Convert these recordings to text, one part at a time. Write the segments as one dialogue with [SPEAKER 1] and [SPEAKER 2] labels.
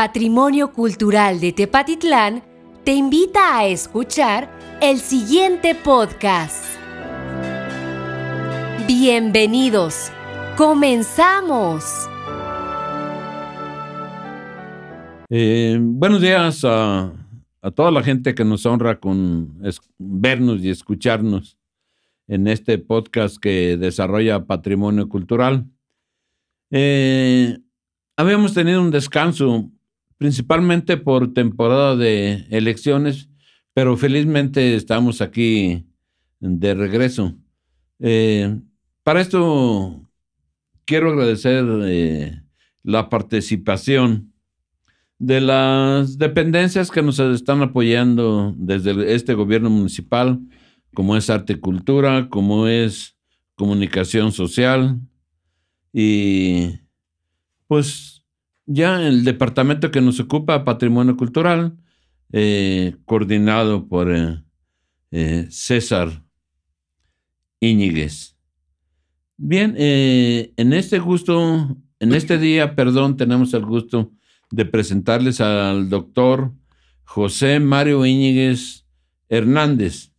[SPEAKER 1] Patrimonio Cultural de Tepatitlán te invita a escuchar el siguiente podcast. Bienvenidos, comenzamos. Eh, buenos días a, toda la gente que nos honra con vernos y escucharnos en este podcast que desarrolla Patrimonio Cultural. Eh, habíamos tenido un descanso principalmente por temporada de elecciones, pero felizmente estamos aquí de regreso. Eh, para esto quiero agradecer eh, la participación de las dependencias que nos están apoyando desde este gobierno municipal, como es arte y cultura, como es comunicación social y pues ya el departamento que nos ocupa, Patrimonio Cultural, eh, coordinado por eh, eh, César Íñiguez. Bien, en este gusto, en este día, perdón, tenemos el gusto de presentarles al doctor José Mario Íñiguez Hernández.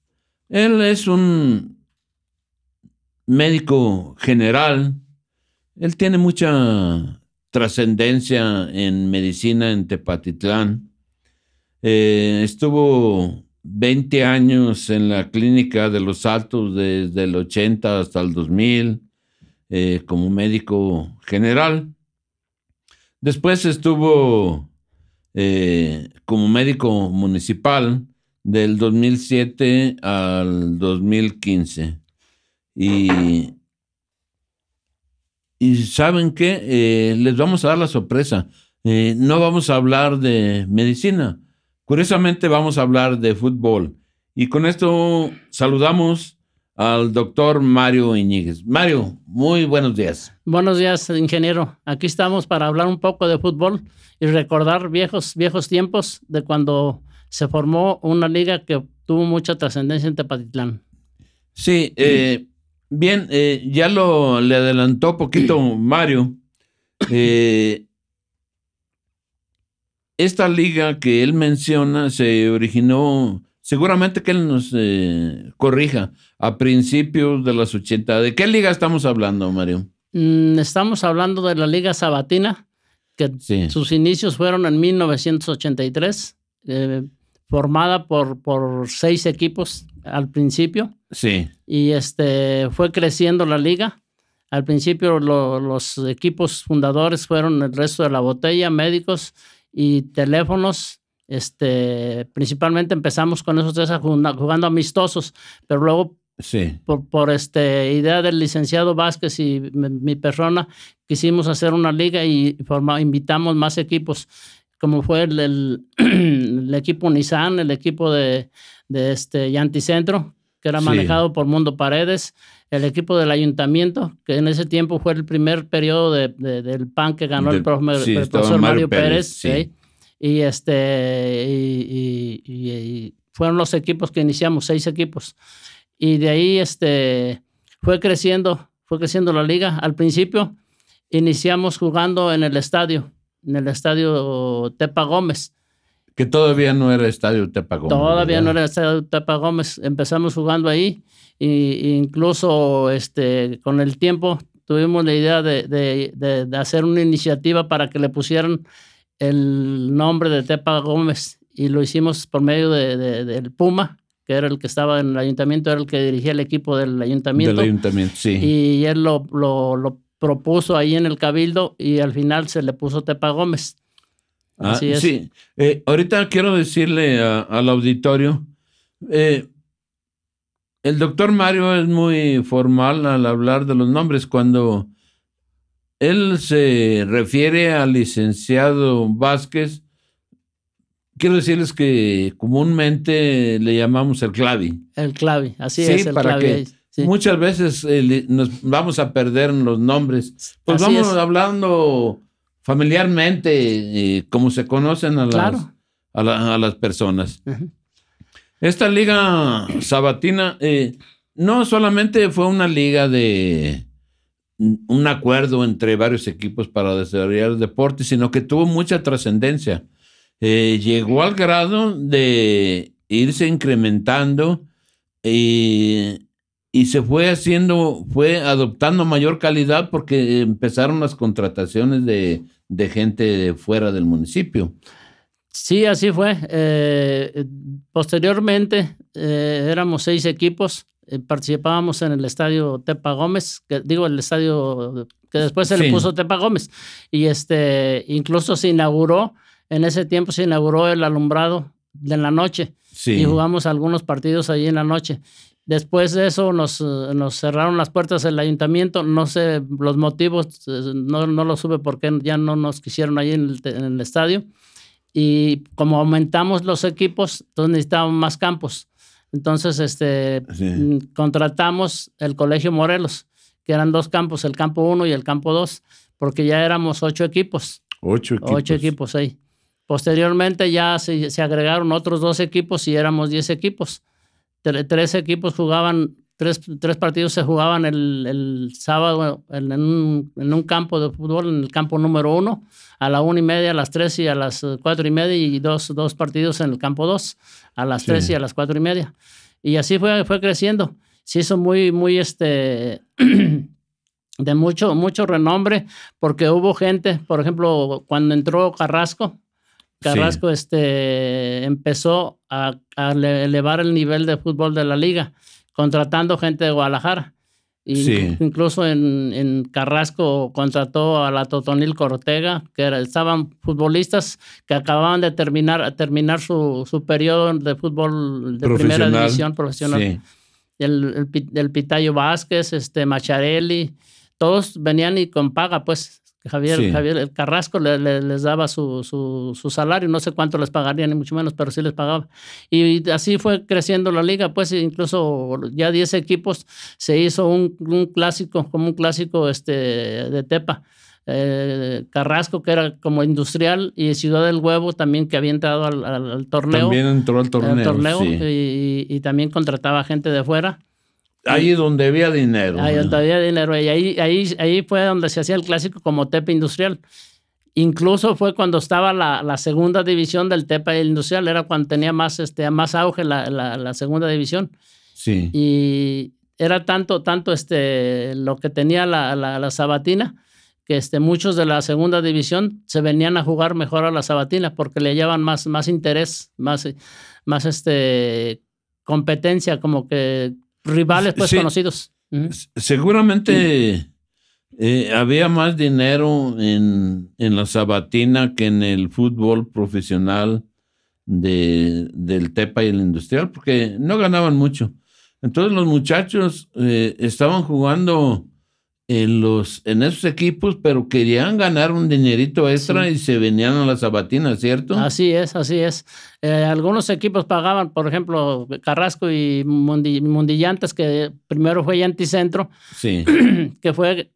[SPEAKER 1] Él es un médico general. Él tiene mucha trascendencia en medicina en Tepatitlán. Eh, estuvo 20 años en la clínica de los Altos desde el 80 hasta el 2000 eh, como médico general. Después estuvo eh, como médico municipal del 2007 al 2015 y y saben qué, eh, les vamos a dar la sorpresa. Eh, no vamos a hablar de medicina. Curiosamente vamos a hablar de fútbol. Y con esto saludamos al doctor Mario Iñiguez. Mario, muy buenos días.
[SPEAKER 2] Buenos días, ingeniero. Aquí estamos para hablar un poco de fútbol y recordar viejos, viejos tiempos de cuando se formó una liga que tuvo mucha trascendencia en Tepatitlán.
[SPEAKER 1] Sí, eh, Bien, eh, ya lo le adelantó poquito Mario. Eh, esta liga que él menciona se originó, seguramente que él nos eh, corrija, a principios de las 80. ¿De qué liga estamos hablando, Mario?
[SPEAKER 2] Mm, estamos hablando de la Liga Sabatina, que sus inicios fueron en 1983, formada por, por seis equipos al principio. Sí. Y este fue creciendo la liga. Al principio los equipos fundadores fueron el resto de la botella, médicos y teléfonos. Este, principalmente empezamos con esos tres jugando, amistosos, pero luego Sí. Por, este, idea del licenciado Vázquez y mi, persona, quisimos hacer una liga y invitamos más equipos como fue el, equipo Nissan, el equipo de, de este Yanticentro, que era manejado por Mundo Paredes, el equipo del ayuntamiento, que en ese tiempo fue el primer periodo del PAN que ganó el, profesor Mario Pérez. Y, este, y, fueron los equipos que iniciamos, seis equipos. Y de ahí este, fue creciendo, fue creciendo la liga. Al principio iniciamos jugando en el estadio en el estadio Tepa Gómez.
[SPEAKER 1] Que todavía no era estadio Tepa Gómez. Todavía
[SPEAKER 2] no era estadio Tepa Gómez. Empezamos jugando ahí e incluso este, con el tiempo tuvimos la idea de, de, de, hacer una iniciativa para que le pusieran el nombre de Tepa Gómez y lo hicimos por medio del Puma, que era el que estaba en el ayuntamiento, era el que dirigía el equipo del ayuntamiento. Del
[SPEAKER 1] ayuntamiento, sí. Y
[SPEAKER 2] él lo, lo, lo propuso ahí en el cabildo y al final se le puso Tepa Gómez. Ah, así es. Sí,
[SPEAKER 1] eh, ahorita quiero decirle al auditorio, eh, el doctor Mario es muy formal al hablar de los nombres. Cuando él se refiere al licenciado Vázquez, quiero decirles que comúnmente le llamamos el clavi.
[SPEAKER 2] El clavi, así es. El para que,
[SPEAKER 1] Muchas veces eh, nos vamos a perder los nombres. Pues vamos hablando familiarmente, eh, como se conocen a las, a, las personas. Esta liga sabatina eh, no solamente fue una liga de un acuerdo entre varios equipos para desarrollar el deporte, sino que tuvo mucha trascendencia. llegó al grado de irse incrementando y y se fue haciendo, fue adoptando mayor calidad porque empezaron las contrataciones de, de gente fuera del municipio.
[SPEAKER 2] Sí, así fue. Eh, posteriormente eh, éramos seis equipos, eh, participábamos en el estadio Tepa Gómez, que, digo el estadio que después se le puso Tepa Gómez, y este incluso se inauguró, en ese tiempo se inauguró el alumbrado de la noche. Y jugamos algunos partidos allí en la noche. Después de eso eh, nos, cerraron las puertas del ayuntamiento, no sé los motivos, eh, no, lo supe porque ya no nos quisieron ahí en el, estadio. Y como aumentamos los equipos, entonces necesitábamos más campos. Entonces este, mm, contratamos el Colegio Morelos, que eran dos campos, el campo 1 y el campo 2, porque ya éramos ocho equipos.
[SPEAKER 1] Ocho equipos. Ocho
[SPEAKER 2] equipos ahí. Posteriormente ya se, se agregaron otros dos equipos y éramos diez equipos tres equipos jugaban, tres, tres partidos se jugaban el, el sábado en un, campo de fútbol, en el campo número uno, a la una y media, a las tres y a las eh, cuatro y media, y dos, dos partidos en el campo dos, a las tres y a las cuatro y media. Y así fue, fue creciendo. Se hizo muy, muy este. de mucho, mucho renombre, porque hubo gente, por ejemplo, cuando entró Carrasco, Carrasco este, empezó a, elevar el nivel de fútbol de la liga, contratando gente de Guadalajara. Y Incluso en, Carrasco contrató a la Totonil Cortega, que estaban futbolistas que acababan de terminar, terminar su, periodo de fútbol de primera división profesional. El, Pitayo Vázquez, este, Macharelli, todos venían y con paga, pues Javier, Javier Carrasco les daba su, su, salario, no sé cuánto les pagaría, ni mucho menos, pero sí les pagaba. Y, así fue creciendo la liga, pues incluso ya 10 equipos se hizo un, clásico, como un clásico este, de Tepa. Eh, Carrasco, que era como industrial, y Ciudad del Huevo también, que había entrado al, torneo. También entró al torneo. y, y, también contrataba gente de fuera.
[SPEAKER 1] Ahí donde había dinero. Ahí donde
[SPEAKER 2] había dinero. Y ahí, ahí, ahí fue donde se hacía el clásico como TEPA industrial. Incluso fue cuando estaba la, segunda división del TEPA industrial, era cuando tenía más, este, más auge la, segunda división. Sí. Y era tanto, tanto este, lo que tenía la, Sabatina, que este, muchos de la segunda división se venían a jugar mejor a la Sabatina porque le llevaban más, más interés, más, más este, competencia, como que rivales pues conocidos.
[SPEAKER 1] Seguramente eh, había más dinero en, la sabatina que en el fútbol profesional de, del TEPA y el industrial, porque no ganaban mucho. Entonces los muchachos eh, estaban jugando en, los, en esos equipos, pero querían ganar un dinerito extra y se venían a las sabatinas, ¿cierto?
[SPEAKER 2] Así es, así es. Eh, algunos equipos pagaban, por ejemplo, Carrasco y Mundillantes, que primero fue Yanticentro, sí. que fue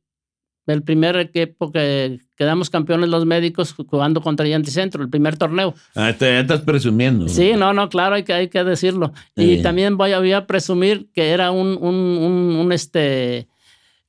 [SPEAKER 2] el primer equipo que quedamos campeones los médicos jugando contra Yanticentro, el primer torneo.
[SPEAKER 1] Ah, te estás presumiendo. Sí,
[SPEAKER 2] no, no, claro, hay que, hay que decirlo. Y también voy, a presumir que era un, un, un, un este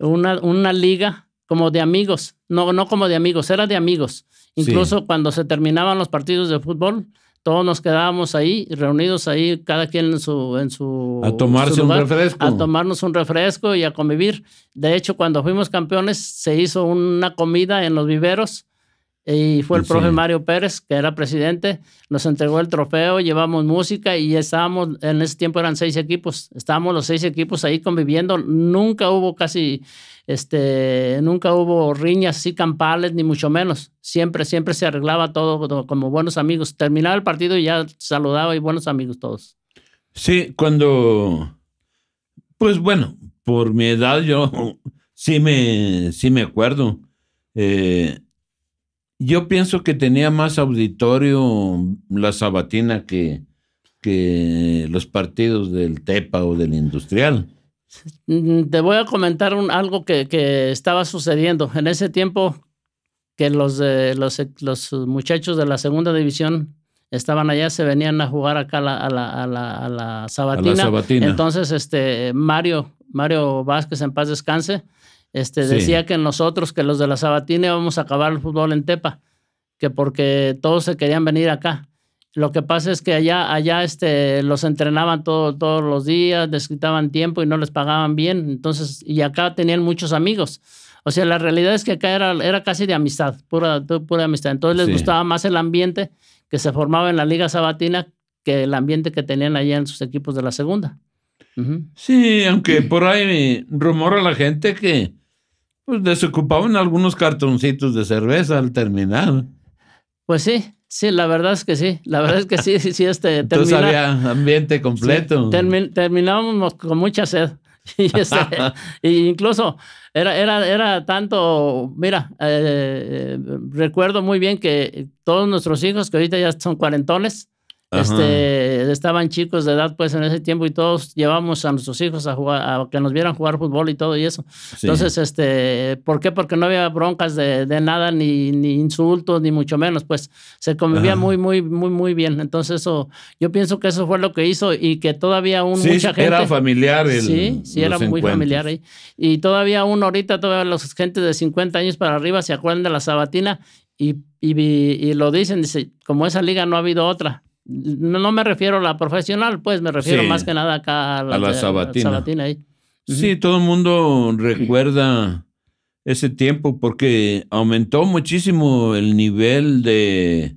[SPEAKER 2] una, liga como de amigos, no, no como de amigos, era de amigos. Incluso cuando se terminaban los partidos de fútbol, todos nos quedábamos ahí, reunidos ahí, cada quien en su... En su a tomarse un refresco. A tomarnos un refresco y a convivir. De hecho, cuando fuimos campeones, se hizo una comida en los viveros y fue el profe Mario Pérez, que era presidente, nos entregó el trofeo, llevamos música y estábamos, en ese tiempo eran seis equipos, estábamos los seis equipos ahí conviviendo, nunca hubo casi, este, nunca hubo riñas así campales, ni mucho menos, siempre, siempre se arreglaba todo como buenos amigos, terminaba el partido y ya saludaba y buenos amigos todos.
[SPEAKER 1] Sí, cuando, pues bueno, por mi edad yo sí me, sí me acuerdo. Eh, yo pienso que tenía más auditorio la sabatina que, que los partidos del TEPA o del Industrial.
[SPEAKER 2] Mm, te voy a comentar algo que, estaba sucediendo. En ese tiempo que los, los, los, muchachos de la segunda división estaban allá, se venían a jugar acá a la, a la, a sabatina. la sabatina. Entonces, este, Mario, Mario Vázquez, en paz descanse, este, decía que nosotros, que los de la Sabatina íbamos a acabar el fútbol en Tepa, que porque todos se querían venir acá. Lo que pasa es que allá, allá este, los entrenaban todos los días, les quitaban tiempo y no les pagaban bien. Entonces, y acá tenían muchos amigos. O sea, la realidad es que acá era, casi de amistad, pura, pura amistad. Entonces les gustaba más el ambiente que se formaba en la Liga Sabatina que el ambiente que tenían allá en sus equipos de la segunda.
[SPEAKER 1] Sí, aunque por ahí rumora la gente que pues desocupaban algunos cartoncitos de cerveza al terminar.
[SPEAKER 2] Pues sí, sí, la verdad es que sí. La verdad es que sí, sí, sí este Entonces
[SPEAKER 1] ambiente completo.
[SPEAKER 2] terminábamos con mucha sed. Este, y, incluso era, era, era tanto, mira, eh, recuerdo muy bien que todos nuestros hijos, que ahorita ya son cuarentones, este, estaban chicos de edad, pues, en ese tiempo y todos llevamos a nuestros hijos a jugar, a que nos vieran jugar fútbol y todo y eso. Entonces, este, ¿por qué? Porque no había broncas de, nada, ni, ni, insultos, ni mucho menos, pues, se convivía muy, muy, muy, muy bien. Entonces, eso, yo pienso que eso fue lo que hizo y que todavía aún mucha gente... era familiar Sí, sí, era muy familiar ahí. Y todavía aún ahorita, todavía los gente de 50 años para arriba se acuerdan de la sabatina y, y, y lo dicen, dice, como esa liga no ha habido otra. No me refiero a la profesional, pues me refiero más que nada acá a la, la sabatina.
[SPEAKER 1] Sí, todo el mundo recuerda ese tiempo porque aumentó muchísimo el nivel de,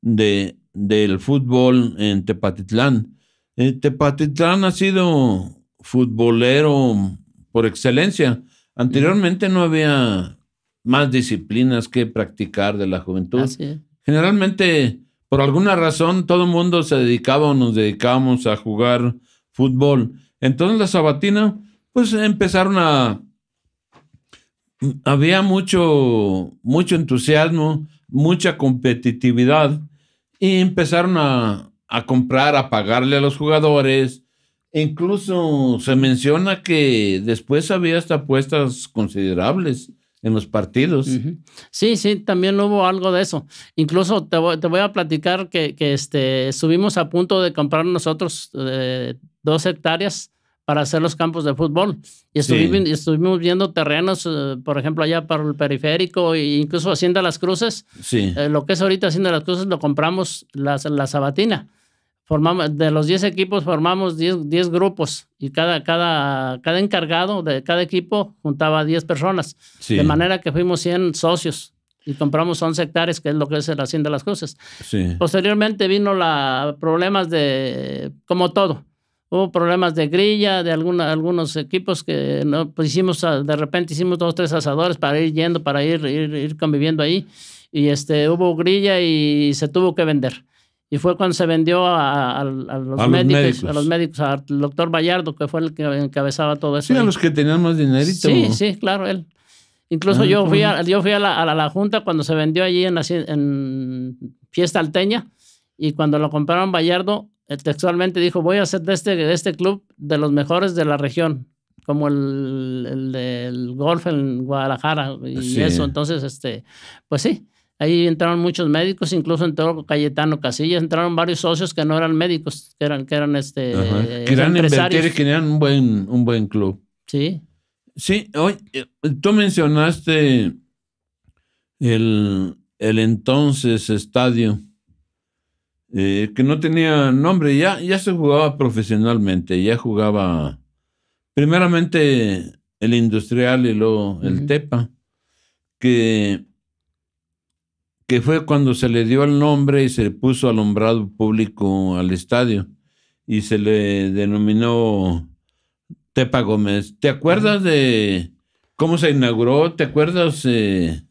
[SPEAKER 1] de del fútbol en Tepatitlán. Eh, Tepatitlán ha sido futbolero por excelencia. Anteriormente no había más disciplinas que practicar de la juventud. Generalmente por alguna razón, todo el mundo se dedicaba o nos dedicábamos a jugar fútbol. Entonces, la sabatina, pues empezaron a. Había mucho, mucho entusiasmo, mucha competitividad y empezaron a, a comprar, a pagarle a los jugadores. Incluso se menciona que después había hasta apuestas considerables en los partidos.
[SPEAKER 2] Sí, sí, también hubo algo de eso. Incluso te voy, a platicar que, este, estuvimos a punto de comprar nosotros eh, dos hectáreas para hacer los campos de fútbol. Y estuvimos, viendo terrenos, eh, por ejemplo, allá para el periférico e incluso Hacienda Las Cruces. Sí. Eh, lo que es ahorita Hacienda Las Cruces lo compramos la, la Sabatina formamos, de los 10 equipos formamos 10, 10 grupos y cada, cada, cada encargado de cada equipo juntaba 10 personas. De manera que fuimos 100 socios y compramos 11 hectáreas, que es lo que es la Hacienda de las cosas Posteriormente vino la, problemas de, como todo, hubo problemas de grilla, de algunos equipos que no, pues hicimos, ah, de repente hicimos dos, tres asadores para ir yendo, para ir, ir, ir conviviendo ahí. Y este, hubo grilla y se tuvo que vender y fue cuando se vendió a, los, médicos, a los médicos, al doctor Vallardo, que fue el que encabezaba todo eso. Sí, a los que
[SPEAKER 1] tenían más dinerito. Sí, sí,
[SPEAKER 2] claro, él. Incluso ah, yo fui, a, yo fui a, la, Junta cuando se vendió allí en, Fiesta Alteña y cuando lo compraron Vallardo, eh, textualmente dijo, voy a hacer de este, de este club de los mejores de la región, como el, del golf en Guadalajara y eso. Entonces, este, pues sí. Ahí entraron muchos médicos, incluso todo Cayetano Casillas, entraron varios socios que no eran médicos, que eran, que eran este. Eh, que eran empresarios. que
[SPEAKER 1] eran un buen, un buen club. Sí. Sí, hoy, eh, tú mencionaste el, entonces estadio, eh, que no tenía nombre, ya, ya se jugaba profesionalmente, ya jugaba primeramente el industrial y luego el Tepa, que que fue cuando se le dio el nombre y se puso alumbrado público al estadio y se le denominó Tepa Gómez. ¿Te acuerdas de cómo se inauguró? ¿Te acuerdas eh,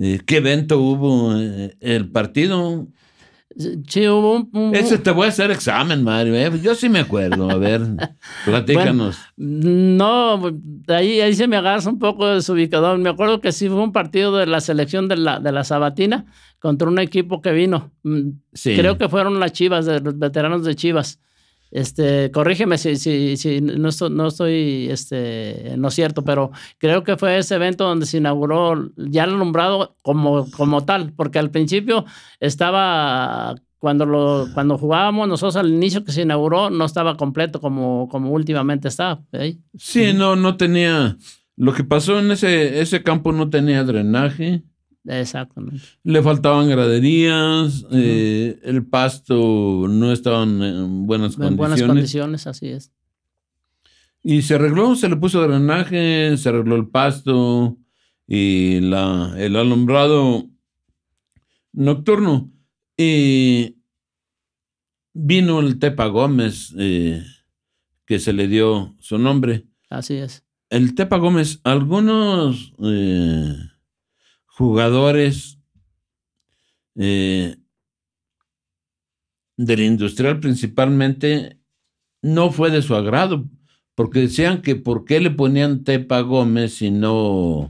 [SPEAKER 1] eh, qué evento hubo eh, el partido? Sí, hubo un, te voy a hacer examen, Mario. ¿eh? Pues yo sí me acuerdo. A ver, platícanos.
[SPEAKER 2] no, ahí, ahí se me agarra un poco de su ubicador. Me acuerdo que sí fue un partido de la selección de la, de la Sabatina contra un equipo que vino. Mm, sí. Creo que fueron las Chivas, de los veteranos de Chivas. Este, corrígeme si, si, no, estoy, no este, no es cierto, pero creo que fue ese evento donde se inauguró ya el nombrado como, como tal, porque al principio estaba cuando, lo, cuando jugábamos nosotros al inicio que se inauguró, no estaba completo como, como últimamente está. ¿eh?
[SPEAKER 1] Sí, no, no tenía. Lo que pasó en ese, ese campo no tenía drenaje. Exactamente. Le faltaban graderías, eh, el pasto no estaba en buenas condiciones. En buenas
[SPEAKER 2] condiciones, así es.
[SPEAKER 1] Y se arregló, se le puso drenaje, se arregló el pasto y la, el alumbrado nocturno. Y vino el Tepa Gómez, eh, que se le dio su nombre. Así es. El Tepa Gómez, algunos... Eh, jugadores eh, del industrial principalmente no fue de su agrado, porque decían que por qué le ponían Tepa Gómez y no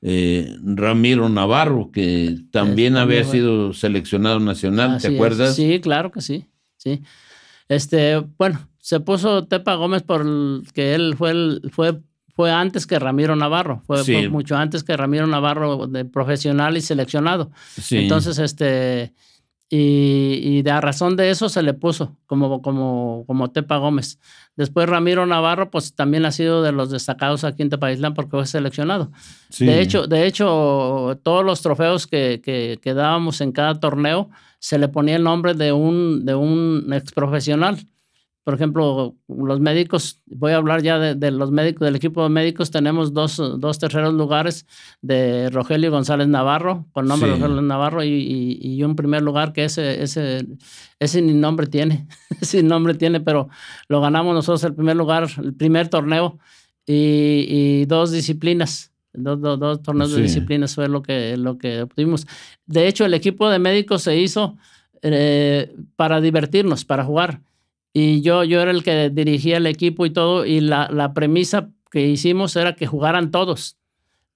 [SPEAKER 1] eh, Ramiro Navarro, que también había sido seleccionado nacional, ¿te acuerdas? Sí,
[SPEAKER 2] claro que sí, sí. Este, bueno, se puso Tepa Gómez por que él fue el, fue fue antes que Ramiro Navarro, fue, mucho antes que Ramiro Navarro de profesional y seleccionado. Entonces, este, y, de a razón de eso se le puso como, como, como Tepa Gómez. Después Ramiro Navarro, pues también ha sido de los destacados aquí en Tepa Island porque fue seleccionado. De, hecho, de hecho, todos los trofeos que, que, dábamos en cada torneo se le ponía el nombre de un, de un exprofesional por ejemplo, los médicos, voy a hablar ya de, los médicos, del equipo de médicos, tenemos dos, dos, terceros lugares de Rogelio González Navarro, con nombre Rogelio Navarro, y, y, un primer lugar que ese, ese, ese ni nombre tiene, sin nombre tiene, pero lo ganamos nosotros el primer lugar, el primer torneo, y, dos disciplinas. Dos, dos, dos torneos de disciplinas fue lo que, lo que obtuvimos. De hecho, el equipo de médicos se hizo eh, para divertirnos, para jugar y yo, yo era el que dirigía el equipo y todo, y la, la premisa que hicimos era que jugaran todos,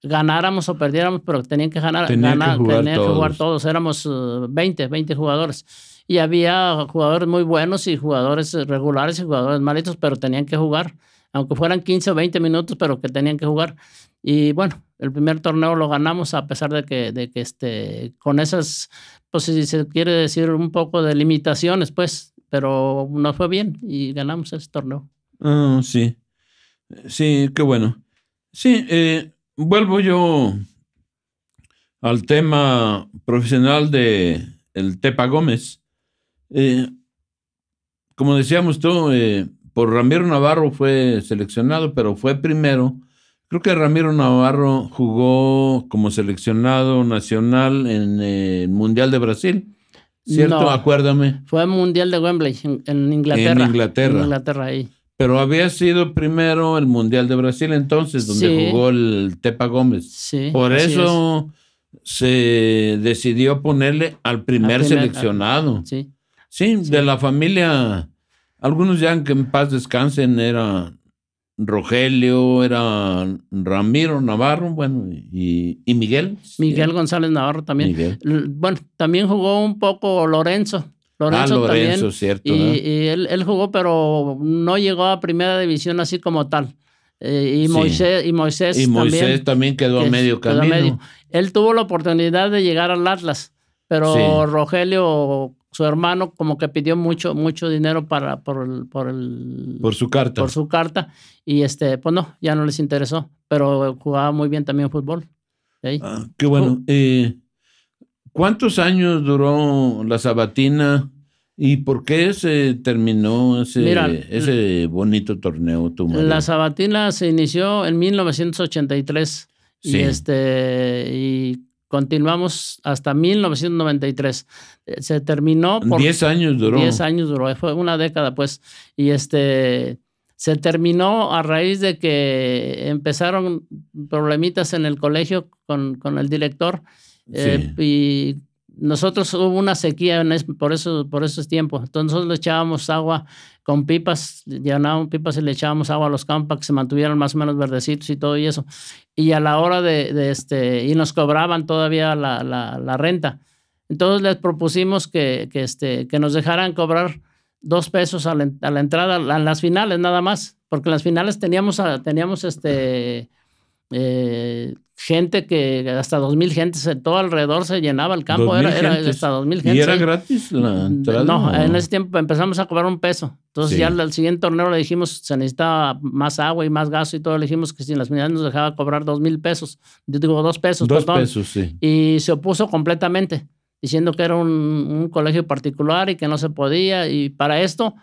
[SPEAKER 2] ganáramos o perdiéramos, pero tenían que ganar, tenían que, jugar, todos. éramos 20, eh, 20 jugadores. Y había jugadores muy buenos y jugadores eh, regulares y jugadores malitos, pero tenían que jugar, aunque fueran 15 o 20 minutos, pero que tenían que jugar. Y bueno, el primer torneo lo ganamos a pesar de que, de que este, con esas, pues si se quiere decir un poco de limitaciones, pues pero nos fue bien y ganamos ese torneo.
[SPEAKER 1] Ah, sí. Sí, qué bueno. Sí, eh, vuelvo yo al tema profesional de el Tepa Gómez. Eh, como decíamos tú, eh, por Ramiro Navarro fue seleccionado, pero fue primero. Creo que Ramiro Navarro jugó como seleccionado nacional en el Mundial de Brasil ¿Cierto? Acuérdame.
[SPEAKER 2] Fue el Mundial de Wembley, en, Inglaterra. En Inglaterra. ahí.
[SPEAKER 1] Pero había sido primero el Mundial de Brasil entonces, donde jugó el Tepa Gómez. Por eso se decidió ponerle al primer, seleccionado. sí. sí. de la familia. Algunos ya que en paz descansen era Rogelio, era Ramiro Navarro, bueno, y, Miguel. Miguel González Navarro también.
[SPEAKER 2] Bueno, también jugó un poco Lorenzo.
[SPEAKER 1] ah, Lorenzo cierto. Y, ¿eh? él, jugó,
[SPEAKER 2] pero no llegó a primera división así como tal. Eh, y, Moisés, y Moisés también, quedó a medio camino. Él tuvo la oportunidad de llegar al Atlas, pero Rogelio su hermano como que pidió mucho, mucho dinero para, por, el, por, el, por su carta. Por su carta. Y este, pues no, ya no les interesó. Pero jugaba muy bien también fútbol. ¿eh? Ah, qué bueno.
[SPEAKER 1] Oh. Eh, ¿Cuántos años duró la sabatina y por qué se terminó ese, bonito torneo? la
[SPEAKER 2] sabatina se inició en 1983. Sí. Y este, y Continuamos hasta 1993. Eh, se terminó por... Diez años duró. Diez años duró, eh, fue una década pues. Y este, se terminó a raíz de que empezaron problemitas en el colegio con, con el director. Eh, sí. y nosotros hubo una sequía en por, eso, por esos tiempos. Entonces nosotros le echábamos agua con pipas, llenábamos pipas y le echábamos agua a los campos que se mantuvieran más o menos verdecitos y todo y eso. Y a la hora de, este, y nos cobraban todavía la, la, renta. Entonces les propusimos que, que, este, que nos dejaran cobrar dos pesos a la, entrada, a las finales nada más, porque en las finales teníamos, teníamos este eh, gente que hasta dos mil gentes eh, todo alrededor se llenaba el campo, era, hasta dos mil gentes. ¿Y era
[SPEAKER 1] gratis la mm, mm, entrada? No, en ese
[SPEAKER 2] tiempo empezamos a cobrar un peso. Entonces ya al siguiente torneo le dijimos, se necesitaba más agua y más gas y todo, le dijimos que si en las unidades nos dejaba cobrar dos mil pesos, yo digo dos pesos. pesos, Y se opuso completamente, diciendo que era un, un colegio particular y que no se podía. Y para esto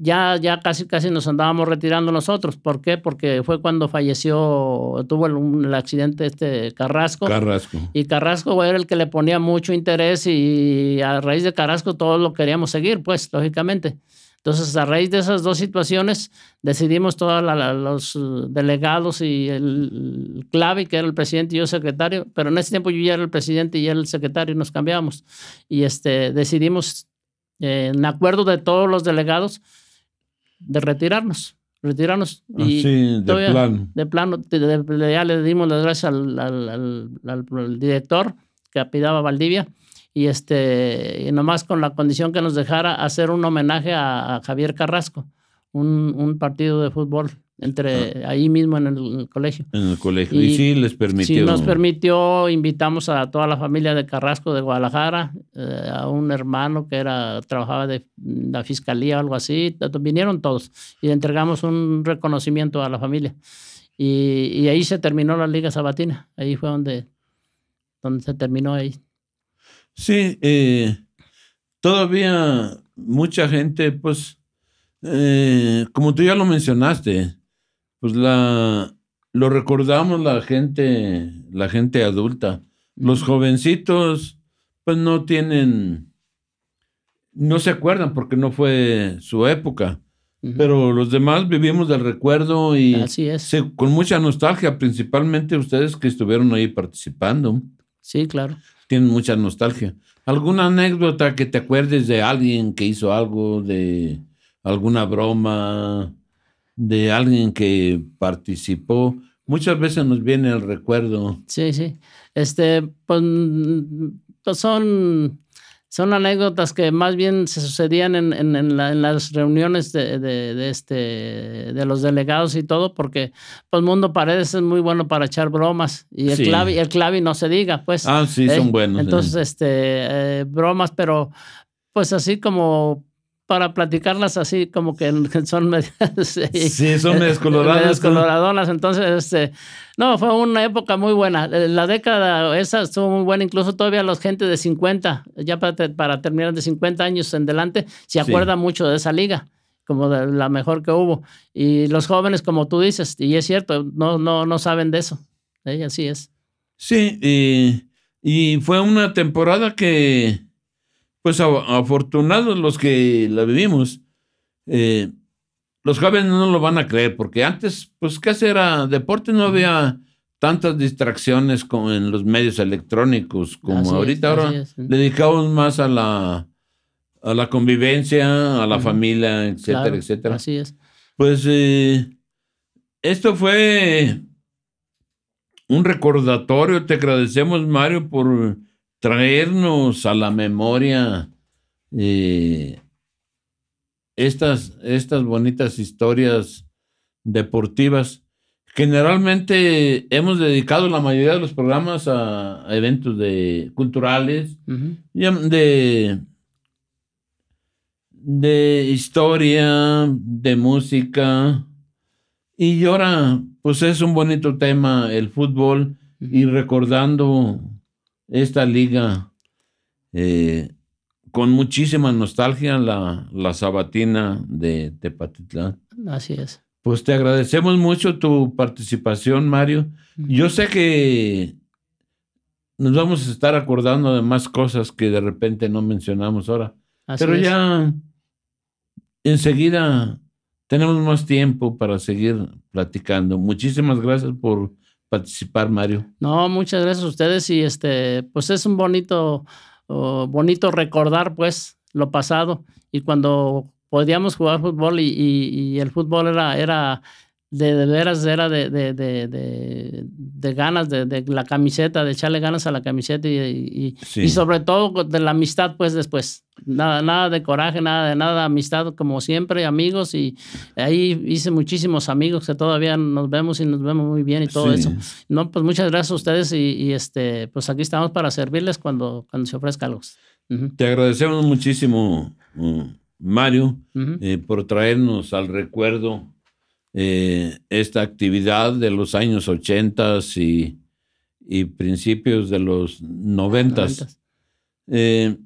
[SPEAKER 2] ya, ya casi, casi nos andábamos retirando nosotros. ¿Por qué? Porque fue cuando falleció, tuvo el, accidente este Carrasco. Carrasco. Y Carrasco era el que le ponía mucho interés y a raíz de Carrasco todos lo queríamos seguir, pues, lógicamente. Entonces, a raíz de esas dos situaciones, decidimos todos los delegados y el, clave, que era el presidente y yo secretario, pero en ese tiempo yo ya era el presidente y él el secretario y nos cambiamos. Y este, decidimos, eh, en acuerdo de todos los delegados, de retirarnos. Retirarnos. Y sí, de plano. De plano, ya le dimos las gracias al, director que apidaba Valdivia y este nomás con la condición que nos dejara hacer un homenaje a, Javier Carrasco, un, partido de fútbol entre ah. ahí mismo en el, colegio.
[SPEAKER 1] En el colegio. Y, sí les permitió. Sí nos
[SPEAKER 2] permitió, invitamos a toda la familia de Carrasco de Guadalajara, eh, a un hermano que era trabajaba de mm, la fiscalía o algo así, vinieron todos y entregamos un reconocimiento a la familia. Y, ahí se terminó la Liga Sabatina, ahí fue donde, donde se terminó ahí.
[SPEAKER 1] Sí, eh, todavía mucha gente, pues, eh, como tú ya lo mencionaste, pues la, lo recordamos la gente, la gente adulta. Los jovencitos, pues no tienen, no se acuerdan porque no fue su época. Pero los demás vivimos del recuerdo y Así es. con mucha nostalgia, principalmente ustedes que estuvieron ahí participando. Sí, claro. Tienen mucha nostalgia. ¿Alguna anécdota que te acuerdes de alguien que hizo algo, de alguna broma? de alguien que participó. Muchas veces nos viene el recuerdo.
[SPEAKER 2] Sí, sí. Este, pues, pues son, son anécdotas que más bien se sucedían en, en, las reuniones de, este, de los delegados y todo, porque pues Mundo Paredes es muy bueno para echar bromas y el, clavi, el clavi no se diga, pues. Ah, sí, ¿eh? son buenos. Eh. Entonces, este, eh, bromas, pero pues así como para platicarlas así como que son medias este, sí, son coloradas, entonces este, no fue una época muy buena eh, la década esa estuvo muy buena incluso todavía los gente de 50 ya para, terminar de 50 años en delante se acuerda mucho de esa liga como de la mejor que hubo y los jóvenes como tú dices y es cierto no no no saben de eso ¿Sí? ¿eh? así es
[SPEAKER 1] sí y fue una temporada que pues afortunados los que la vivimos. Eh, los jóvenes no lo van a creer, porque antes, pues, ¿qué era Deporte no había tantas distracciones como en los medios electrónicos como ahorita. ahora dedicamos más a la, a la convivencia, a la familia, etcétera, etcétera. Así es. Pues eh, esto fue un recordatorio. Te agradecemos, Mario, por traernos a la memoria eh, estas, estas bonitas historias deportivas. Generalmente hemos dedicado la mayoría de los programas a, eventos de, culturales, de, de historia, de música. Y ahora, pues es un bonito tema el fútbol y recordando esta liga eh, con muchísima nostalgia, la, sabatina de Tepatitlán. Así es. Pues te agradecemos mucho tu participación, Mario. Yo sé que nos vamos a estar acordando de más cosas que de repente no mencionamos ahora. Pero ya enseguida tenemos más tiempo para seguir platicando. Muchísimas gracias por participar, Mario.
[SPEAKER 2] No, muchas gracias a ustedes y este, pues es un bonito, bonito recordar pues lo pasado y cuando podíamos jugar fútbol y, y el fútbol era, era de, de veras era de, ganas, de, la camiseta, de echarle ganas a la camiseta y, sobre todo de la amistad, pues después. Nada, nada de coraje, nada de nada, amistad como siempre, amigos y ahí hice muchísimos amigos que todavía nos vemos y nos vemos muy bien y todo eso. No, pues muchas gracias a ustedes y, este, pues aquí estamos para servirles cuando, cuando se ofrezca algo.
[SPEAKER 1] Te agradecemos muchísimo, mm, Mario, eh, por traernos al recuerdo eh, esta actividad de los años 80 y, principios de los 90. Eh,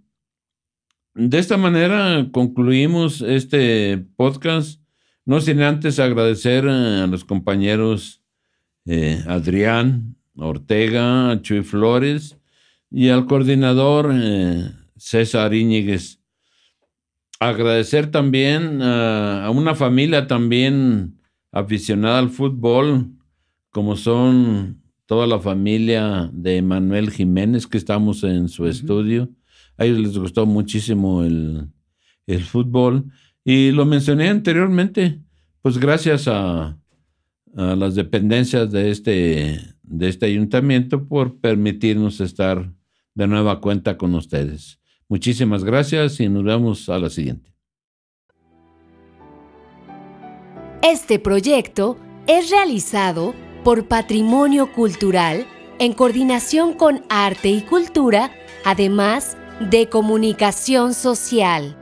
[SPEAKER 1] de esta manera concluimos este podcast, no sin antes agradecer eh, a los compañeros Adrián Ortega, Chuy Flores y al coordinador César Iñiguez. Agradecer también a una familia también aficionada al fútbol, como son toda la familia de Manuel Jiménez, que estamos en su estudio. A ellos les gustó muchísimo el, fútbol. Y lo mencioné anteriormente, pues gracias a, a las dependencias de este, de este ayuntamiento por permitirnos estar de nueva cuenta con ustedes. Muchísimas gracias y nos vemos a la siguiente. Este proyecto es realizado por Patrimonio Cultural en coordinación con Arte y Cultura, además de Comunicación Social.